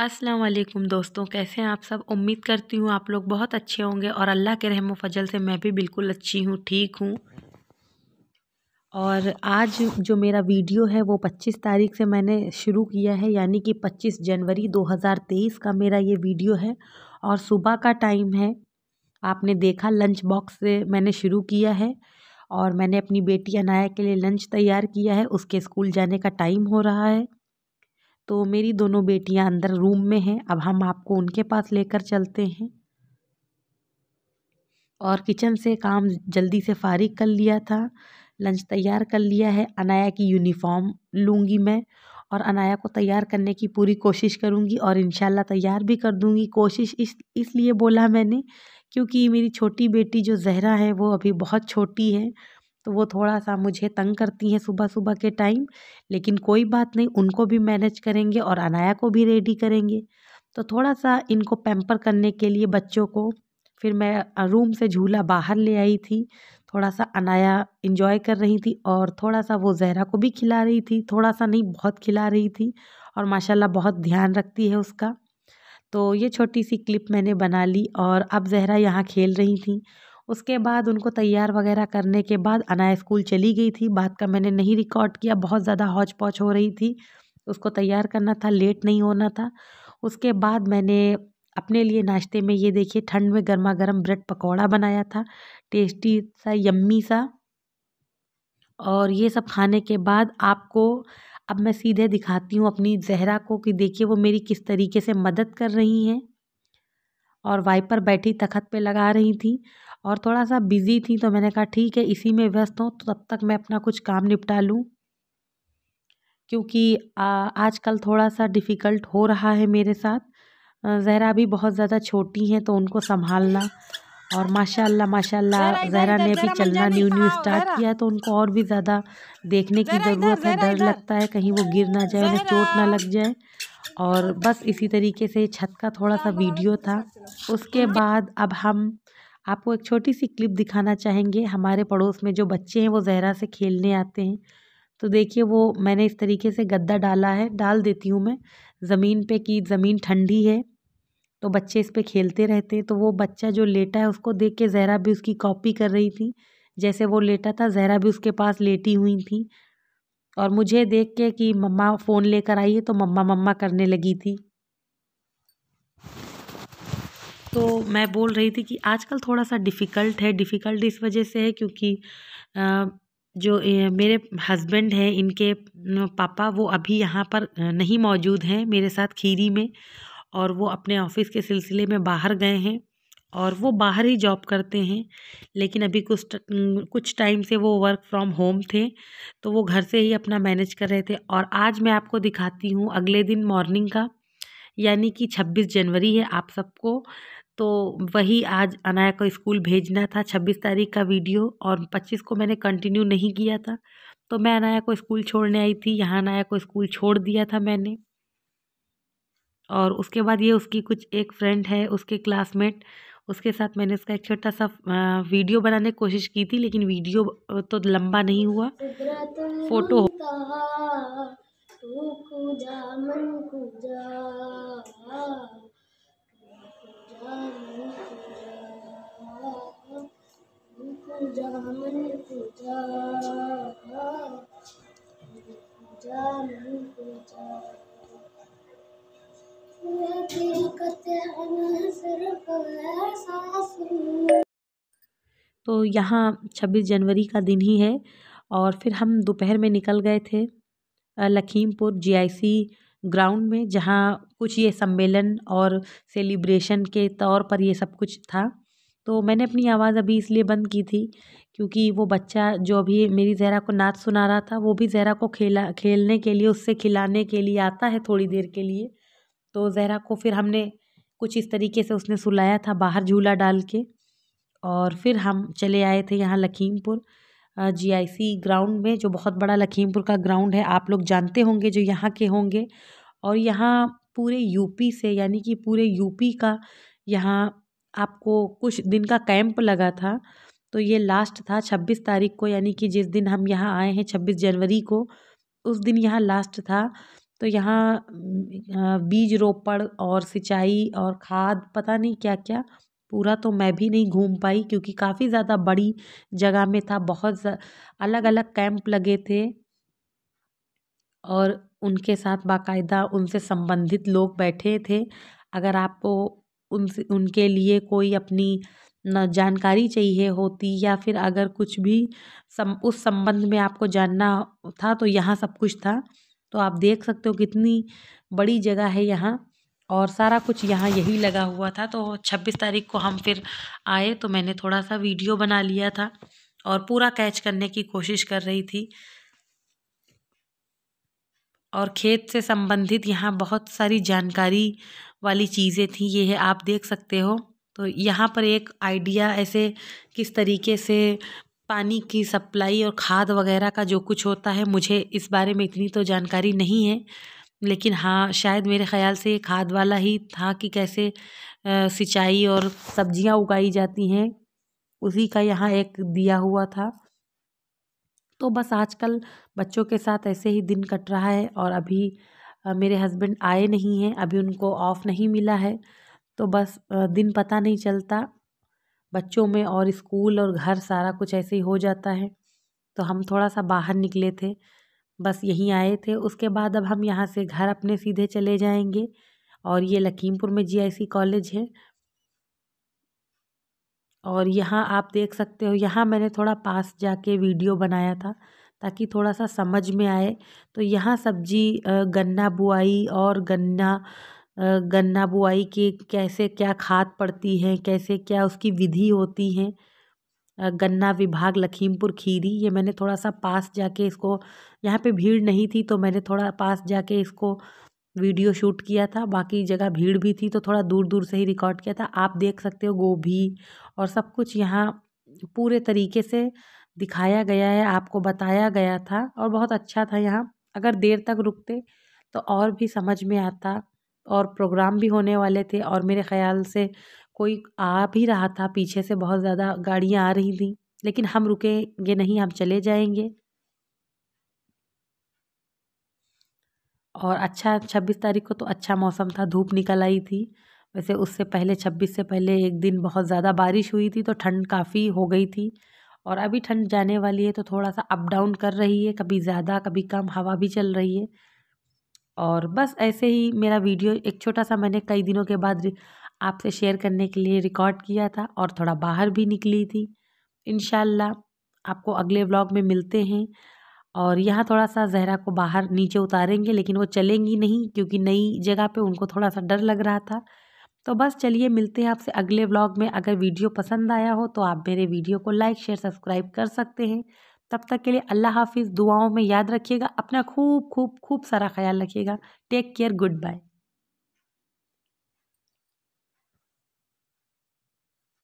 अस्सलाम वालेकुम दोस्तों कैसे हैं आप सब उम्मीद करती हूँ आप लोग बहुत अच्छे होंगे और अल्लाह के रहम फजल से मैं भी बिल्कुल अच्छी हूँ ठीक हूँ और आज जो मेरा वीडियो है वो 25 तारीख से मैंने शुरू किया है यानी कि 25 जनवरी 2023 का मेरा ये वीडियो है और सुबह का टाइम है आपने देखा लंच बॉक्स से मैंने शुरू किया है और मैंने अपनी बेटी अनाया के लिए लंच तैयार किया है उसके स्कूल जाने का टाइम हो रहा है तो मेरी दोनों बेटियां अंदर रूम में हैं अब हम आपको उनके पास लेकर चलते हैं और किचन से काम जल्दी से फारिग कर लिया था लंच तैयार कर लिया है अनाया की यूनिफॉर्म लूँगी मैं और अनाया को तैयार करने की पूरी कोशिश करूँगी और इन तैयार भी कर दूँगी कोशिश इस इसलिए बोला मैंने क्योंकि मेरी छोटी बेटी जो जहरा है वो अभी बहुत छोटी है तो वो थोड़ा सा मुझे तंग करती हैं सुबह सुबह के टाइम लेकिन कोई बात नहीं उनको भी मैनेज करेंगे और अनाया को भी रेडी करेंगे तो थोड़ा सा इनको पैम्पर करने के लिए बच्चों को फिर मैं रूम से झूला बाहर ले आई थी थोड़ा सा अनाया इन्जॉय कर रही थी और थोड़ा सा वो जहरा को भी खिला रही थी थोड़ा सा नहीं बहुत खिला रही थी और माशाल्लाह बहुत ध्यान रखती है उसका तो ये छोटी सी क्लिप मैंने बना ली और अब जहरा यहाँ खेल रही थी उसके बाद उनको तैयार वगैरह करने के बाद अनाया स्कूल चली गई थी बात का मैंने नहीं रिकॉर्ड किया बहुत ज़्यादा हौच पौच हो रही थी उसको तैयार करना था लेट नहीं होना था उसके बाद मैंने अपने लिए नाश्ते में ये देखिए ठंड में गर्मा गर्म ब्रेड पकौड़ा बनाया था टेस्टी सा यम्मी सा और ये सब खाने के बाद आपको अब मैं सीधे दिखाती हूँ अपनी जहरा को कि देखिए वो मेरी किस तरीके से मदद कर रही हैं और वाइपर बैठी तखत पे लगा रही थी और थोड़ा सा बिज़ी थी तो मैंने कहा ठीक है इसी में व्यस्त हूँ तो तब तक मैं अपना कुछ काम निपटा लूँ क्योंकि आजकल थोड़ा सा डिफ़िकल्ट हो रहा है मेरे साथ जहरा भी बहुत ज़्यादा छोटी हैं तो उनको संभालना और माशाल्लाह माशाल्लाह जहरा ने अभी चलना न्यू न्यू स्टार्ट किया है तो उनको और भी ज़्यादा देखने की ज़रूरत है डर लगता है कहीं वो गिर ना जाए उन्हें चोट ना लग जाए और बस इसी तरीके से छत का थोड़ा सा वीडियो था उसके बाद अब हम आपको एक छोटी सी क्लिप दिखाना चाहेंगे हमारे पड़ोस में जो बच्चे हैं वो जहरा से खेलने आते हैं तो देखिए वो मैंने इस तरीके से गद्दा डाला है डाल देती हूँ मैं ज़मीन पे कि ज़मीन ठंडी है तो बच्चे इस पर खेलते रहते हैं तो वो बच्चा जो लेटा है उसको देख के जहरा भी उसकी कॉपी कर रही थी जैसे वो लेटा था जहरा भी उसके पास लेटी हुई थी और मुझे देख के कि मम्मा फ़ोन लेकर आई है तो मम्मा मम्मा करने लगी थी तो मैं बोल रही थी कि आजकल थोड़ा सा डिफ़िकल्ट है डिफ़िकल्ट इस वजह से है क्योंकि जो मेरे हस्बैंड हैं इनके पापा वो अभी यहाँ पर नहीं मौजूद हैं मेरे साथ खीरी में और वो अपने ऑफिस के सिलसिले में बाहर गए हैं और वो बाहर ही जॉब करते हैं लेकिन अभी कुछ कुछ टाइम से वो वर्क फ्रॉम होम थे तो वो घर से ही अपना मैनेज कर रहे थे और आज मैं आपको दिखाती हूँ अगले दिन मॉर्निंग का यानी कि 26 जनवरी है आप सबको तो वही आज अनाया को स्कूल भेजना था छब्बीस तारीख का वीडियो और पच्चीस को मैंने कंटिन्यू नहीं किया था तो मैं अनाया को स्कूल छोड़ने आई थी यहाँ अनाया को स्कूल छोड़ दिया था मैंने और उसके बाद ये उसकी कुछ एक फ्रेंड है उसके क्लासमेट उसके साथ मैंने उसका एक छोटा सा वीडियो बनाने की कोशिश की थी लेकिन वीडियो तो लंबा नहीं हुआ फोटो हो तो यहाँ 26 जनवरी का दिन ही है और फिर हम दोपहर में निकल गए थे लखीमपुर जीआईसी ग्राउंड में जहाँ कुछ ये सम्मेलन और सेलिब्रेशन के तौर पर ये सब कुछ था तो मैंने अपनी आवाज़ अभी इसलिए बंद की थी क्योंकि वो बच्चा जो अभी मेरी ज़हरा को नाच सुना रहा था वो भी ज़हरा को खेला खेलने के लिए उससे खिलाने के लिए आता है थोड़ी देर के लिए तो ज़हरा को फिर हमने कुछ इस तरीके से उसने सुलाया था बाहर झूला डाल के और फिर हम चले आए थे यहाँ लखीमपुर जीआईसी ग्राउंड में जो बहुत बड़ा लखीमपुर का ग्राउंड है आप लोग जानते होंगे जो यहाँ के होंगे और यहाँ पूरे यूपी से यानी कि पूरे यूपी का यहाँ आपको कुछ दिन का कैंप लगा था तो ये लास्ट था छब्बीस तारीख को यानी कि जिस दिन हम यहाँ आए हैं छब्बीस जनवरी को उस दिन यहाँ लास्ट था तो यहाँ बीज रोपण और सिंचाई और खाद पता नहीं क्या क्या पूरा तो मैं भी नहीं घूम पाई क्योंकि काफ़ी ज़्यादा बड़ी जगह में था बहुत अलग अलग कैंप लगे थे और उनके साथ बाकायदा उनसे संबंधित लोग बैठे थे अगर आपको उनसे उनके लिए कोई अपनी न जानकारी चाहिए होती या फिर अगर कुछ भी सम उस संबंध में आपको जानना था तो यहाँ सब कुछ था तो आप देख सकते हो कितनी बड़ी जगह है यहाँ और सारा कुछ यहाँ यही लगा हुआ था तो छब्बीस तारीख को हम फिर आए तो मैंने थोड़ा सा वीडियो बना लिया था और पूरा कैच करने की कोशिश कर रही थी और खेत से संबंधित यहाँ बहुत सारी जानकारी वाली चीज़ें थी ये है आप देख सकते हो तो यहाँ पर एक आइडिया ऐसे किस तरीके से पानी की सप्लाई और खाद वगैरह का जो कुछ होता है मुझे इस बारे में इतनी तो जानकारी नहीं है लेकिन हाँ शायद मेरे ख़्याल से खाद वाला ही था कि कैसे सिंचाई और सब्जियां उगाई जाती हैं उसी का यहाँ एक दिया हुआ था तो बस आजकल बच्चों के साथ ऐसे ही दिन कट रहा है और अभी मेरे हस्बैंड आए नहीं हैं अभी उनको ऑफ़ नहीं मिला है तो बस दिन पता नहीं चलता बच्चों में और स्कूल और घर सारा कुछ ऐसे ही हो जाता है तो हम थोड़ा सा बाहर निकले थे बस यहीं आए थे उसके बाद अब हम यहाँ से घर अपने सीधे चले जाएंगे और ये लखीमपुर में जीआईसी कॉलेज है और यहाँ आप देख सकते हो यहाँ मैंने थोड़ा पास जाके वीडियो बनाया था ताकि थोड़ा सा समझ में आए तो यहाँ सब्जी गन्ना बुआई और गन्ना गन्ना बुआई के कैसे क्या खाद पड़ती है कैसे क्या उसकी विधि होती है गन्ना विभाग लखीमपुर खीरी ये मैंने थोड़ा सा पास जाके इसको यहाँ पे भीड़ नहीं थी तो मैंने थोड़ा पास जाके इसको वीडियो शूट किया था बाकी जगह भीड़ भी थी तो थोड़ा दूर दूर से ही रिकॉर्ड किया था आप देख सकते हो गोभी और सब कुछ यहाँ पूरे तरीके से दिखाया गया है आपको बताया गया था और बहुत अच्छा था यहाँ अगर देर तक रुकते तो और भी समझ में आता और प्रोग्राम भी होने वाले थे और मेरे ख़्याल से कोई आ भी रहा था पीछे से बहुत ज़्यादा गाड़ियाँ आ रही थी लेकिन हम रुकेंगे नहीं हम चले जाएंगे और अच्छा छब्बीस तारीख को तो अच्छा मौसम था धूप निकल आई थी वैसे उससे पहले छब्बीस से पहले एक दिन बहुत ज़्यादा बारिश हुई थी तो ठंड काफ़ी हो गई थी और अभी ठंड जाने वाली है तो थोड़ा सा अप डाउन कर रही है कभी ज़्यादा कभी कम हवा भी चल रही है और बस ऐसे ही मेरा वीडियो एक छोटा सा मैंने कई दिनों के बाद आपसे शेयर करने के लिए रिकॉर्ड किया था और थोड़ा बाहर भी निकली थी इन आपको अगले ब्लॉग में मिलते हैं और यहाँ थोड़ा सा जहरा को बाहर नीचे उतारेंगे लेकिन वो चलेंगी नहीं क्योंकि नई जगह पे उनको थोड़ा सा डर लग रहा था तो बस चलिए मिलते हैं आपसे अगले व्लॉग में अगर वीडियो पसंद आया हो तो आप मेरे वीडियो को लाइक शेयर सब्सक्राइब कर सकते हैं तब तक के लिए अल्लाह हाफिज़ दुआओं में याद रखिएगा अपना खूब खूब खूब सारा ख्याल रखिएगा टेक केयर गुड बाय